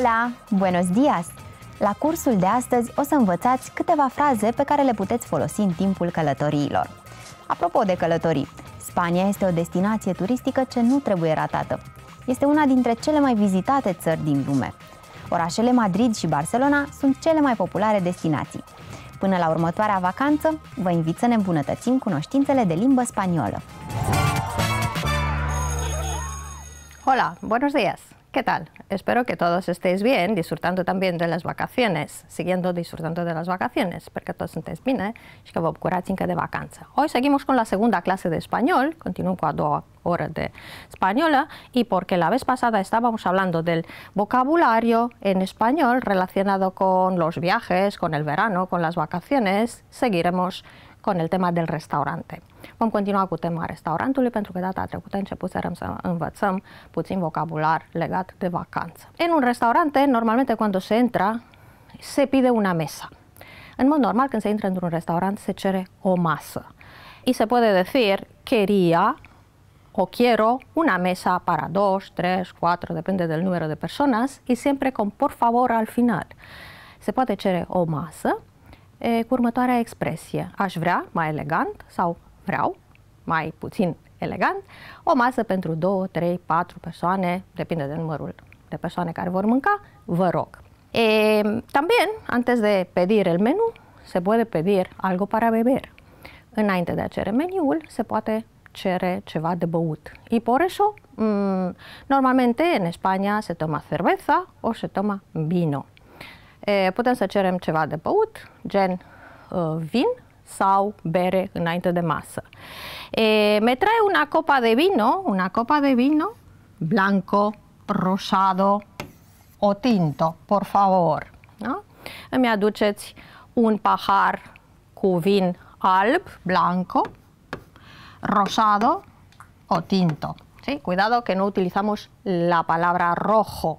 Hola! Buenos días. La cursul de astăzi o să învățați câteva fraze pe care le puteți folosi în timpul călătoriilor. Apropo de călătorii, Spania este o destinație turistică ce nu trebuie ratată. Este una dintre cele mai vizitate țări din lume. Orașele Madrid și Barcelona sunt cele mai populare destinații. Până la următoarea vacanță, vă invit să ne îmbunătățim cunoștințele de limbă spaniolă. Hola, buenos días! ¿Qué tal? Espero que todos estéis bien, disfrutando también de las vacaciones, siguiendo disfrutando de las vacaciones, porque todos estéis bien, ¿eh? es que voy a de vacanza. Hoy seguimos con la segunda clase de español, continuo con dos horas de española, y porque la vez pasada estábamos hablando del vocabulario en español relacionado con los viajes, con el verano, con las vacaciones, seguiremos con el tema del restaurante. Vom continua cu tema restaurantului pentru că data trecută începuserăm să învățăm puțin vocabular legat de vacanță. În un restaurante, normalmente când se intra, se pide una mesa. În mod normal, când se intră într-un restaurant, se cere o masă. și se poate decir quería o quiero una mesa para dos, tres, cuatro, depinde del número de personas y siempre con por favor al final. Se poate cere o masă e, cu următoarea expresie. Aș vrea mai elegant sau vreau mai puțin elegant o masă pentru 2, 3, 4 persoane, depinde de numărul de persoane care vor mânca, vă rog. E, también, antes de pedir el menú, se puede pedir algo para beber. Înainte de a cere meniul, se poate cere ceva de băut. Y por eso, mmm, normalmente en España se toma cerveza o se toma vino. Podemos putem să de băut, gen e, vin sau bere de masă. E, me trae una copa de vino, una copa de vino blanco, rosado o tinto, por favor. ¿Me Îmi un pahar cu vin blanco, rosado o tinto. Cuidado que no utilizamos la palabra rojo.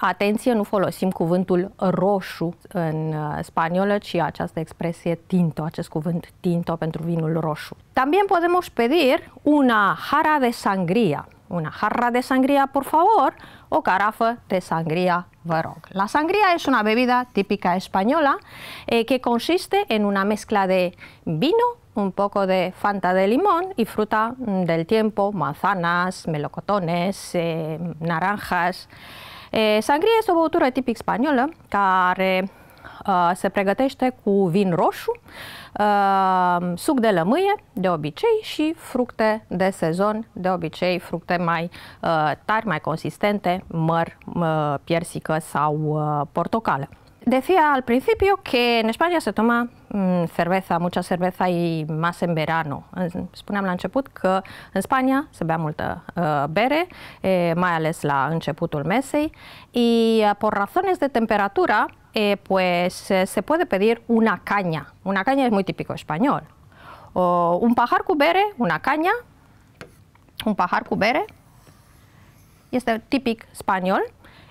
Atenție, nu folosim cuvântul roșu în uh, spaniolă, ci această expresie tinto, acest cuvânt tinto pentru vinul roșu. También podemos pedir una jarra de sangría. Una jarra de sangría, por favor, o carafe de sangría, varón. La sangría es una bebida típica española eh, que consiste en una mezcla de vino un poco de fanta de limón y fruta del tiempo, manzanas, melocotones, eh, naranjas. E, este o băutură tipic spaniolă care uh, se pregătește cu vin roșu, uh, suc de lămâie de obicei și fructe de sezon, de obicei fructe mai uh, tari, mai consistente, măr, uh, piersică sau uh, portocală. Decía al principio que en España se toma mm, cerveza, mucha cerveza y más en verano. En España se bea multă bere, eh, eh mai ales la începutul mesei, y eh, por razones de temperatura, eh, pues se puede pedir una caña. Una caña es muy típico español. O un pajar cubere, una caña, un pajar cubere, este típico español.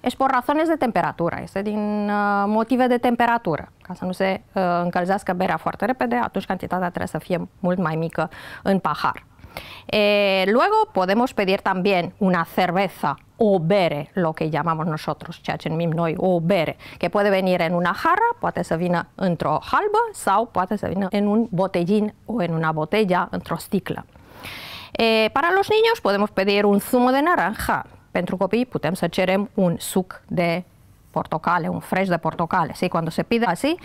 Es por razones de temperatura, Este din uh, eh, motive de temperatura. Ca să nu se uh, încălzească berea foarte repede, atunci cantitatea trebuie să fie mult mai mică în pahar. Eh, luego podemos pedir también una cerveza o bere, lo que llamamos nosotros, ceea o bere, que puede venir en una jarra, poate să vină într-o halbă sau poate un botellín o en una botella, într-o sticlă. E, para los niños podemos pedir un zumo de naranja, pentru copii putem să cerem un suc de portocale, un fresh de portocale. ¿sí? Cuando se pide así,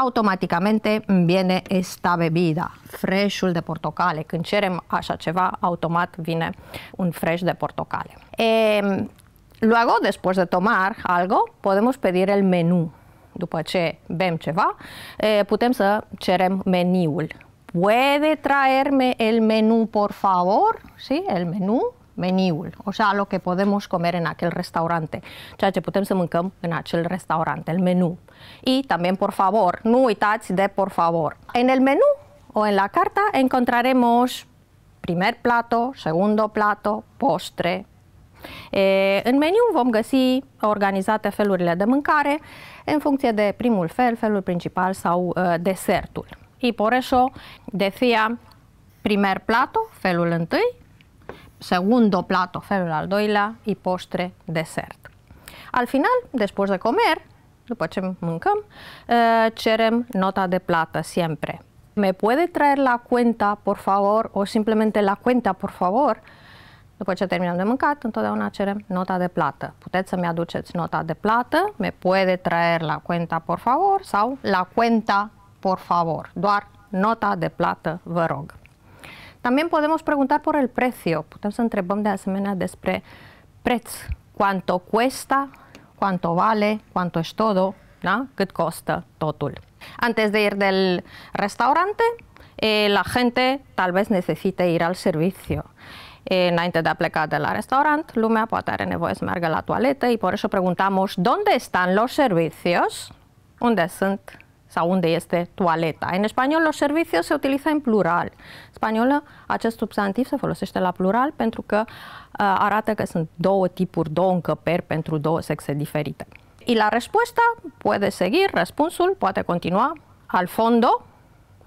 automaticamente viene esta bebida, freshul de portocale. Când cerem așa ceva, automat vine un fresh de portocale. Eh, luego, después de tomar algo, podemos pedir el menú. După ce bem ceva, eh, putem să cerem meniul. ¿Puede traerme el menú, por favor? ¿Sí? El menú meniul, o sea, lo que podemos comer en aquel restaurante, ceea ce putem să mâncăm în acel restaurant, el menú. Y también, por favor, nu uitați de por favor. En el menú o en la carta encontraremos primer plato, segundo plato, postre. E, în meniu vom găsi organizate felurile de mâncare în funcție de primul fel, felul principal sau uh, desertul. Y por eso decía primer plato, felul întâi, segundo plato, felul al doilea, e postre, desert. Al final, después de comer, după ce mâncăm, uh, cerem nota de plată, siempre. ¿Me puede traer la cuenta, por favor? O simplemente la cuenta, por favor? După ce terminăm de mâncat, întotdeauna cerem nota de plată. Puteți să-mi aduceți nota de plată, me puede traer la cuenta, por favor, sau la cuenta, por favor. Doar nota de plată, vă rog. También podemos preguntar por el precio. Putem să de despre preț. Cuánto cuesta, cuánto vale, cuánto es todo, qué cât costa, total. Antes de ir del restaurante, eh, la gente tal vez necesite ir al servicio. en eh, înainte de a de la restaurant, lumea poate are nevoie la toaletă y por eso preguntamos, ¿dónde están los servicios? Unde sau unde este En español, los servicios se utiliza en plural. español, este substantiv se folosește la plural pentru că que uh, arată că sunt două tipuri, două încăperi pentru două sexe Y la respuesta puede seguir, răspunsul puede continuar al fondo,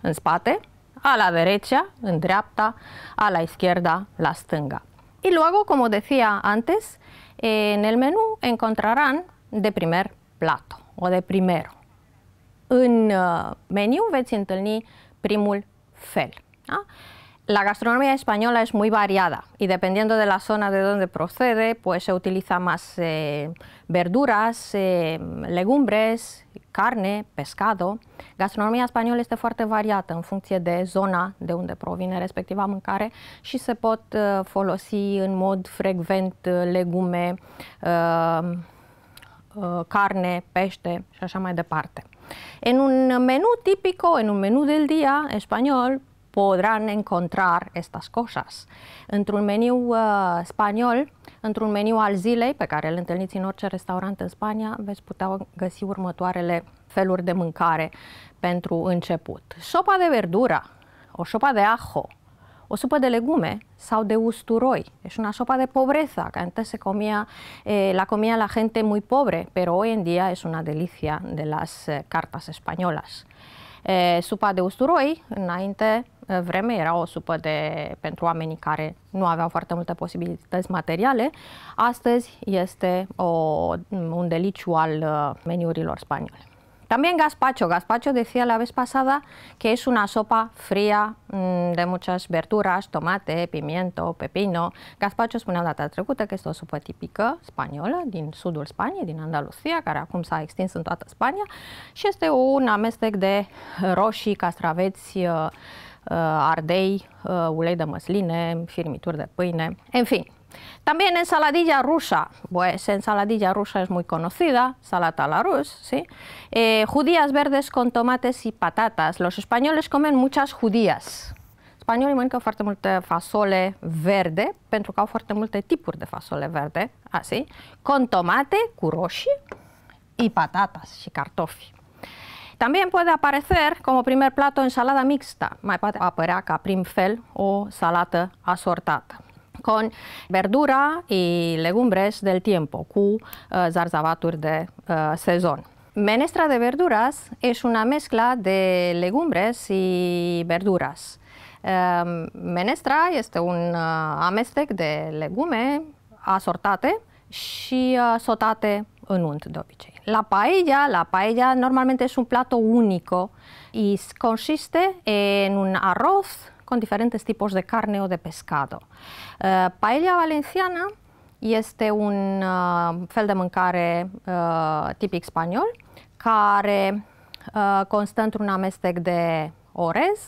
en spate, a la derecha, en dreapta, a la izquierda, la stânga. Y luego, como decía antes, en el menú encontrarán de primer plato o de primero. În uh, meniu veți întâlni primul fel. Da? La gastronomia española es muy variada y dependiendo de la zona de donde procede, pues se utiliza más eh, verduras, eh, legumbres, carne, pescado. Gastronomia spaniolă este foarte variată în funcție de zona de unde provine respectiva mâncare și se pot uh, folosi în mod frecvent uh, legume, uh, uh, carne, pește și așa mai departe. En un menú típico, en un menú del día español, podrán encontrar estas cosas. Într-un meniu uh, eh, spaniol, într-un meniu al zilei, pe care îl întâlniți în orice restaurant în Spania, veți putea găsi următoarele feluri de mâncare pentru început. Sopa de verdura, o sopa de ajo, o sopa de legume sau de usturoi. Es una sopa de pobreza que antes se comía, eh, la comía la gente muy pobre, pero hoy en día es una delicia de las eh, cartas españolas. Eh, de usturoi, înainte eh, vreme era o supă de, pentru oamenii care nu aveau foarte multe posibilități materiale, astăzi este o, un deliciu al uh, meniurilor español. También gazpacho. Gazpacho decía la vez pasada que es una sopa fría mmm, de muchas verduras, tomate, pimiento, pepino. Gazpacho es una data trecută que es o sopa típica española, din sudul Spaniei, din Andalucía, care acum s-a extins în toată Spania și este un amestec de roșii, castraveți, uh, uh, ardei, uh, ulei de măsline, firmituri de pâine, în fin. También ensaladilla rusa, pues ensaladilla rusa es muy conocida, salata la rus, eh, judías verdes con tomates y patatas. Los españoles comen muchas judías. Españoles comen foarte multe fasole verde, pentru că au foarte multe tipuri de fasole verde, así, con tomate, kuroshi y patatas y cartofi. También puede aparecer como primer plato ensalada mixta, mai poate apărea ca prim o salată asortată. con verdura y legumbres del tiempo, uh, zarzavaturi de uh, sezon. Menestra de verduras es una mezcla de legumbres y verduras. Um, menestra este un uh, amestec de legume asortate și sotate în unt de obicei. La paella, la paella normalmente es un plato único y consiste en un arroz con diferentes tipos de carne o de pescado. Uh, paella valenciana este un uh, fel de mâncare uh, tipic spaniol care uh, constă într-un amestec de orez,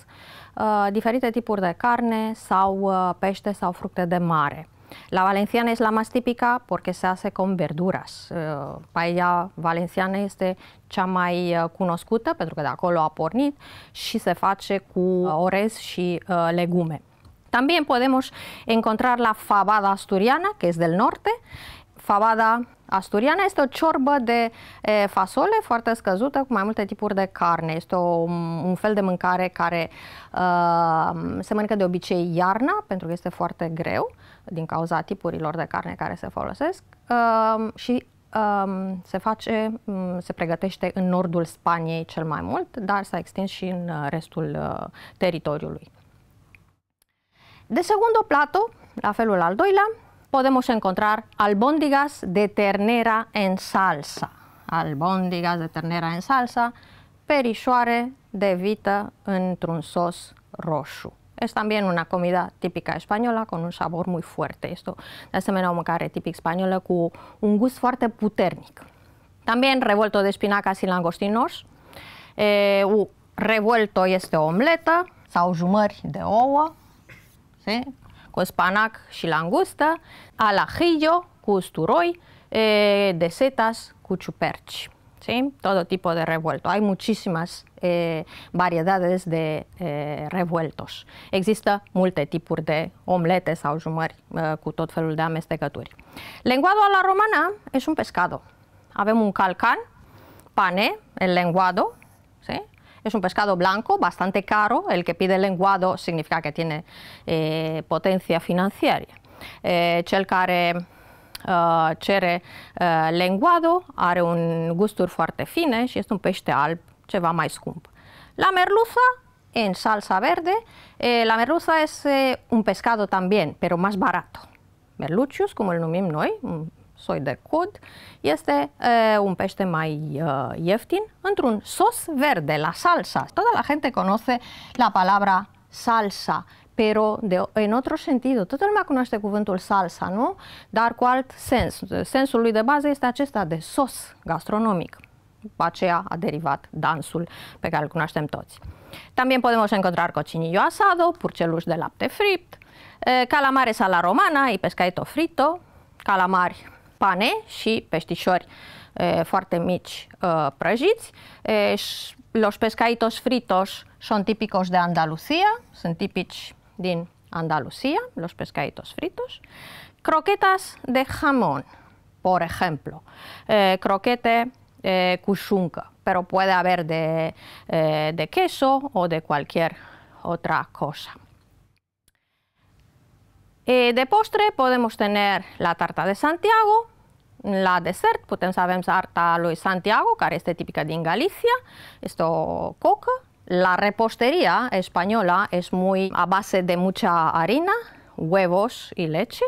diferite tipuri de carne sau pește sau fructe de mare. La valenciana es la más típica porque se hace con verduras. Uh, paella valenciana este cea mai eh, cunoscută, pentru că de acolo a pornit, și se face cu uh, orez și uh, legume. También podemos encontrar la fabada asturiana, que es del norte. Fabada asturiana este o ciorbă de e, eh, fasole foarte scăzută cu mai multe tipuri de carne. Este o, un fel de mâncare care uh, se mănâncă de obicei iarna pentru că este foarte greu din cauza tipurilor de carne care se folosesc um, și um, se face, um, se pregătește în nordul Spaniei cel mai mult, dar s-a extins și în uh, restul uh, teritoriului. De segundo plato, la felul al doilea, să encontrar albondigas de ternera în salsa. Albondigas de ternera în salsa, perișoare de vită într-un sos roșu. Es también una comida típica española con un sabor muy fuerte. Esto de una o mâncare tipic spaniolă con un gusto fuerte puternic. También revuelto de espinacas y langostinos. Eh, revuelto este omleta, omletă sau de ouă sí? cu y langosta. langustă, al ajillo cu eh, de setas cu chuperchi todo tipo de revuelto. Hay muchísimas eh, variedades de eh, revueltos. Existen multe tipuri de omeletes, sau jumări con eh, cu tot felul de amestecături. Lenguado a la romana es un pescado. Habemos un calcan, pane, el lenguado, Es un pescado blanco, bastante caro. El que pide lenguado significa que tiene potencia financiera. cel care Uh, cere uh, lenguado, are un gusto foarte fine y este un pește alb ceva más scump. La merluza en salsa verde. E, la merluza es este un pescado también, pero más barato. Merlucius, como el numim noi, soi de cod, este uh, un pește más ieftin, într-un sos verde, la salsa. Toda la gente conoce la palabra salsa, pero de, în otro sentido. Toată lumea cunoaște cuvântul salsa, nu? Dar cu alt sens. Sensul lui de bază este acesta de sos gastronomic. Aceea a derivat dansul pe care îl cunoaștem toți. También podemos encontrar cochinillo asado, purceluș de lapte fript, calamare sala romana e pescaito frito, calamari pane și peștișori e, foarte mici e, prăjiți. E, los pescaitos fritos son típicos de Andalucía, sunt tipici de Andalucía, los pescaditos fritos. Croquetas de jamón, por ejemplo. Eh, croquete eh, pero puede haber de, eh, de queso o de cualquier otra cosa. Eh, de postre podemos tener la tarta de Santiago, la dessert, podemos sabemos tarta Luis Santiago, que es este típica de Galicia, esto coca, la repostería española es muy a base de mucha harina, huevos y leche.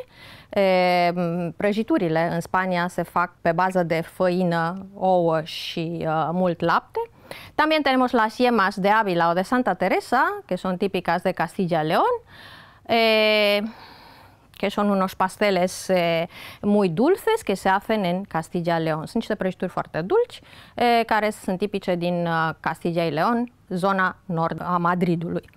Eh, em, prăjiturile în Spania se fac pe base de făină, ouă și mucho mult También tenemos las yemas de Ávila o de Santa Teresa, que son típicas de Castilla León. Eh, que son unos pasteles eh, muy dulces que se hacen en Castilla y León. Sunt niște prăjituri foarte dulci, eh, care sunt tipice din uh, Castilla y León, zona nord a Madridului.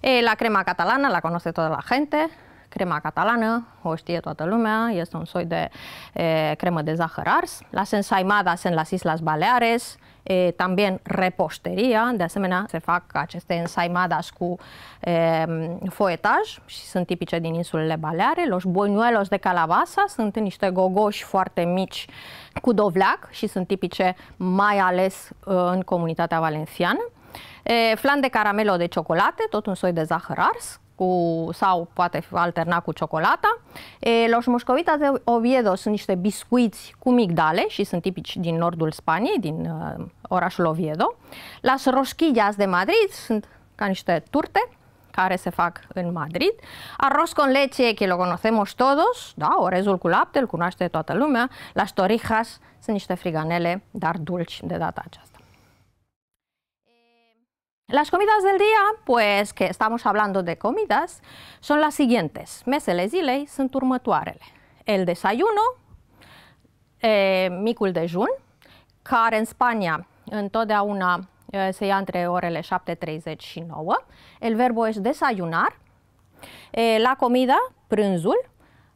E, la crema catalană la cunoaște toată la gente, crema catalană, o știe toată lumea, este un soi de eh, cremă de zahăr ars. La sensaimada sunt las Islas Baleares, e, también repostería, de asemenea se fac aceste ensaimadas cu e, foetaj și sunt tipice din insulele Baleare. Los buñuelos de calabasa sunt niște gogoși foarte mici cu dovleac și sunt tipice mai ales e, în comunitatea valenciană. E, flan de caramelo de ciocolate, tot un soi de zahăr ars, cu, sau poate alterna cu ciocolata. E, los Moscovita de Oviedo sunt niște biscuiți cu migdale și sunt tipici din nordul Spaniei, din uh, orașul Oviedo. Las rosquillas de Madrid sunt ca niște turte care se fac în Madrid. Arroz con leche, que lo conocemos todos, da, orezul cu lapte, îl cunoaște toată lumea. Las torijas sunt niște friganele, dar dulci de data aceasta. Las comidas del día, pues que estamos hablando de comidas, son las siguientes. Mesele zilei sunt următoarele. El desayuno, eh, micul dejun, care în Spania întotdeauna eh, se ia între orele 7.30 și 9. El verbo es desayunar. Eh, la comida, prânzul,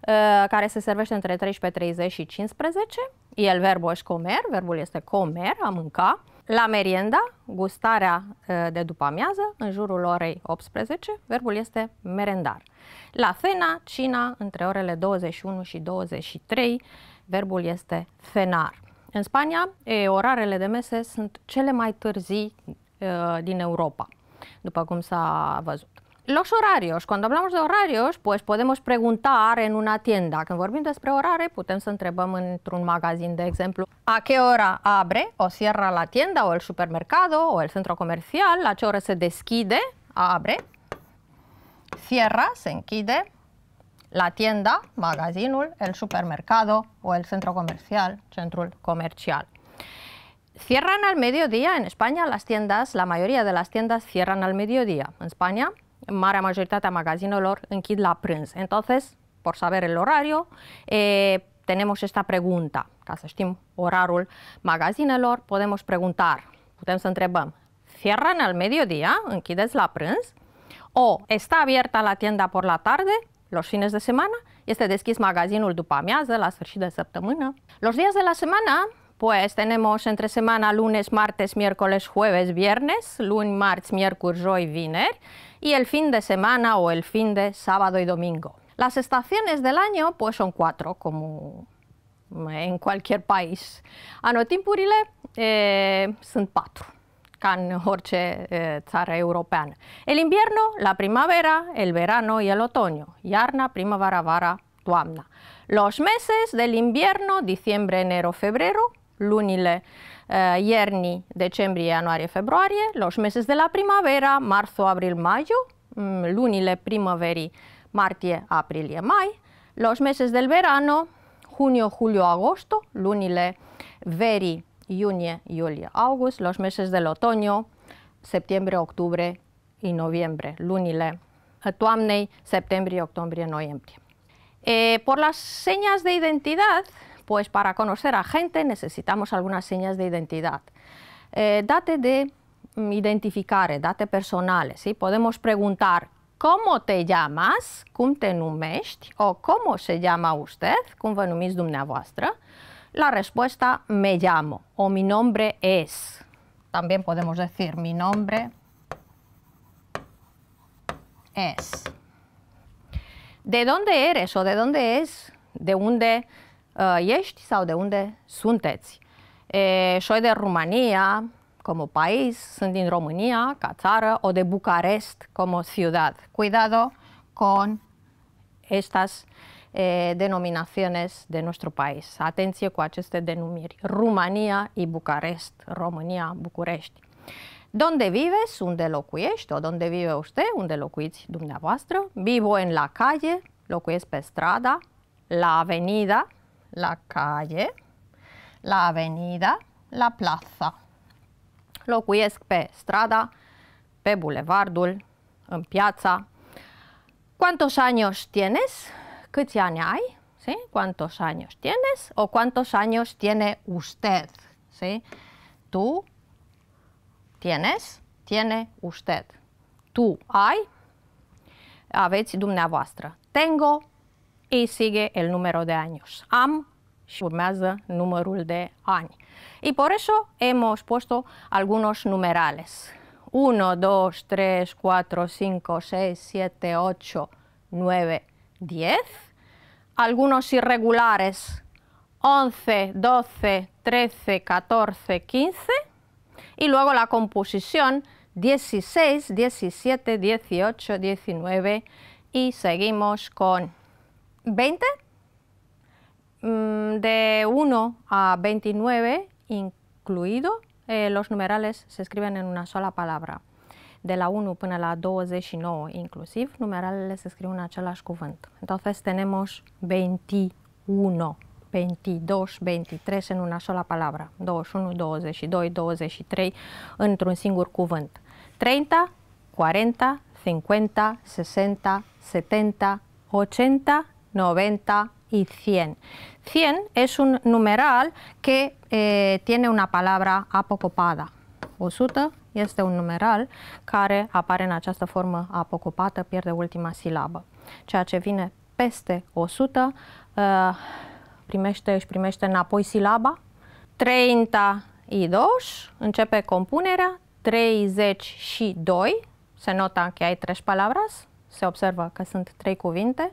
eh, care se servește între 13.30 și 15. El verbo es comer, verbul este comer, a mânca. La merienda, gustarea ă, de după amiază, în jurul orei 18, verbul este merendar. La fena, cina, între orele 21 și 23, verbul este fenar. În Spania, orarele de mese sunt cele mai târzii ă, din Europa, după cum s-a văzut. los horarios. Cuando hablamos de horarios, pues podemos preguntar en una tienda. que, vorbim despre orare, putem pues să un magazine de ejemplo. a qué hora abre o cierra la tienda o el supermercado o el centro comercial, la qué se desquide, abre, cierra, se enquide, la tienda, magazinul, el supermercado o el centro comercial, centrul comercial. Cierran al mediodía. En España las tiendas, la mayoría de las tiendas cierran al mediodía. En España marea majoritatea en închid la prânz. Entonces, por saber el horario, eh, tenemos esta pregunta. Ca să horario, orarul podemos preguntar, podemos preguntar, ¿cierran al mediodía? ¿Închideți la prânz? O, ¿está abierta la tienda por la tarde? Los fines de semana? Este deschis magazinul după amiază, la sfârșit de săptămână? Los días de la semana pues tenemos entre semana lunes, martes, miércoles, jueves, viernes, lunes, martes, miércoles, hoy, viernes, y el fin de semana o el fin de sábado y domingo. Las estaciones del año pues son cuatro, como en cualquier país. Anotimpurile eh, son cuatro, ca în orice El invierno, la primavera, el verano y el otoño. Yarna, primavera, vara, tuamna. Los meses del invierno, diciembre, enero, febrero, lunile ierni, eh, iernii, decembrie, ianuarie, februarie, los meses de la primavera, marzo, abril, mayo, mm, lunile primăverii, martie, aprilie, mai, los meses del verano, junio, julio, agosto, lunile veri, iunie, iulie, august, los meses del otoño, septiembre, octubre y noviembre, lunile toamnei, septiembre, octubre, noviembre. Eh, por las señas de identidad, pues para conocer a gente necesitamos algunas señas de identidad. Eh, date de mm, identificar, eh, date personales. Podemos preguntar ¿Cómo te llamas? Cum te numești? O ¿Cómo se llama usted? Cum vă numiți La respuesta me llamo o mi nombre es. También podemos decir mi nombre es. ¿De dónde eres o de dónde es? ¿De dónde Uh, ești sau de unde sunteți. E, șoi de România, como país, sunt din România, ca țară, o de Bucarest, como ciudad. Cuidado con estas eh, denominaciones de nuestro país. Atenție cu aceste denumiri. România și Bucarest, România, București. Donde vives, unde locuiești, o donde vive usted, unde locuiți dumneavoastră. Vivo en la calle, locuiesc pe strada, la avenida, la calle, la avenida, la plaza. Locuiesc pe strada, pe bulevardul, en piazza. ¿Cuántos años tienes? Câți ani hay? ¿Cuántos años tienes? O ¿cuántos años tiene usted? Tú tienes, tiene usted. Tú hay? aveți dumneavoastră. Tengo, y sigue el número de años. Am más número de años. Y por eso hemos puesto algunos numerales. 1, 2, 3, 4, 5, 6, 7, 8, 9, 10. Algunos irregulares. 11, 12, 13, 14, 15. Y luego la composición 16, 17, 18, 19 y seguimos con 20, mm, de 1 a 29 incluido, eh, los numerales se escriben en una sola palabra. De la 1 până la 29 inclusiv, numeralele se escriben în același cuvânt. Entonces tenemos 21, 22, 23 în una sola palabra, 21, 22, 23 într-un singur cuvânt. 30, 40, 50, 60, 70, 80 90 y 100. 100 es un numeral que eh, tiene una palabra apocopada. 100 este un numeral care apare în această formă apocopată, pierde ultima silabă. Ceea ce vine peste 100 uh, eh, primește, își primește înapoi silaba. 32 începe compunerea, 32 se nota că ai trei palabras, se observă că sunt trei cuvinte,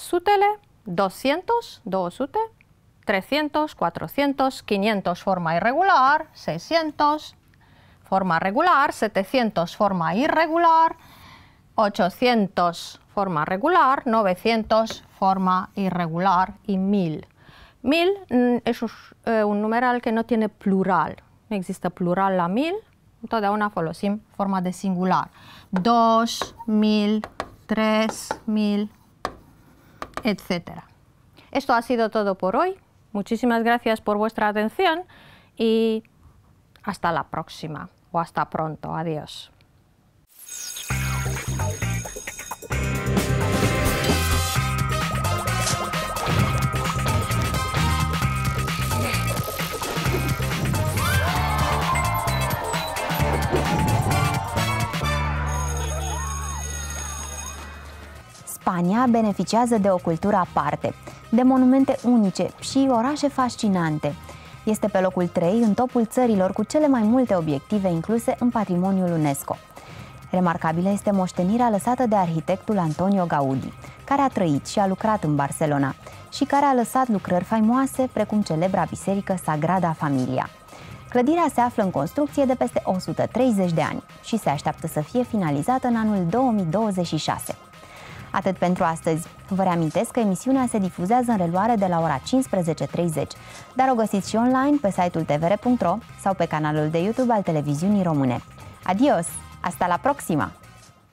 SUTELE 200, 2 300, 400, 500 forma irregular, 600 forma regular, 700 forma irregular, 800 forma regular, 900 forma irregular y 1000. 1000 mm, es eh, un numeral que no tiene plural, no existe plural la 1000, una folosim forma de singular. 2000, 3000, etc. Esto ha sido todo por hoy. Muchísimas gracias por vuestra atención y hasta la próxima o hasta pronto. Adiós. Spania beneficiază de o cultură aparte, de monumente unice și orașe fascinante. Este pe locul 3 în topul țărilor cu cele mai multe obiective incluse în patrimoniul UNESCO. Remarcabilă este moștenirea lăsată de arhitectul Antonio Gaudi, care a trăit și a lucrat în Barcelona și care a lăsat lucrări faimoase precum celebra biserică Sagrada Familia. Clădirea se află în construcție de peste 130 de ani și se așteaptă să fie finalizată în anul 2026. Atât pentru astăzi. Vă reamintesc că emisiunea se difuzează în reluare de la ora 15.30, dar o găsiți și online pe site-ul tvr.ro sau pe canalul de YouTube al televiziunii române. Adios! Hasta la próxima!